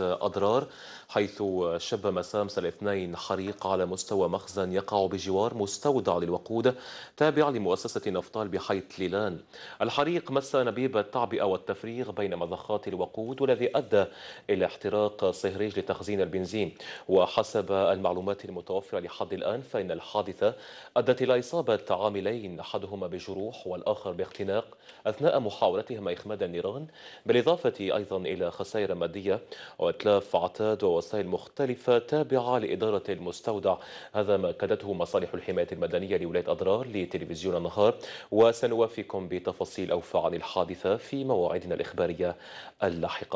أضرار حيث شب مسامس الاثنين حريق على مستوى مخزن يقع بجوار مستودع للوقود تابع لمؤسسة نفطال بحيث ليلان الحريق مس نبيب التعبئة والتفريغ بين مضخات الوقود والذي أدى إلى احتراق صهريج لتخزين البنزين وحسب المعلومات المتوفرة لحد الآن فإن الحادثة أدت إلى إصابة عاملين أحدهما بجروح والآخر باختناق أثناء محاولتهما إخماد النيران بالإضافة أيضا إلى خسائر مادية وإتلاف عتاد ووسائل مختلفة تابعة لإدارة المستودع هذا ما أكدته مصالح الحماية المدنية لولاية أضرار لتلفزيون النهار وسنوافيكم بتفاصيل أوفى عن الحادثة في مواعيدنا الإخبارية اللاحقة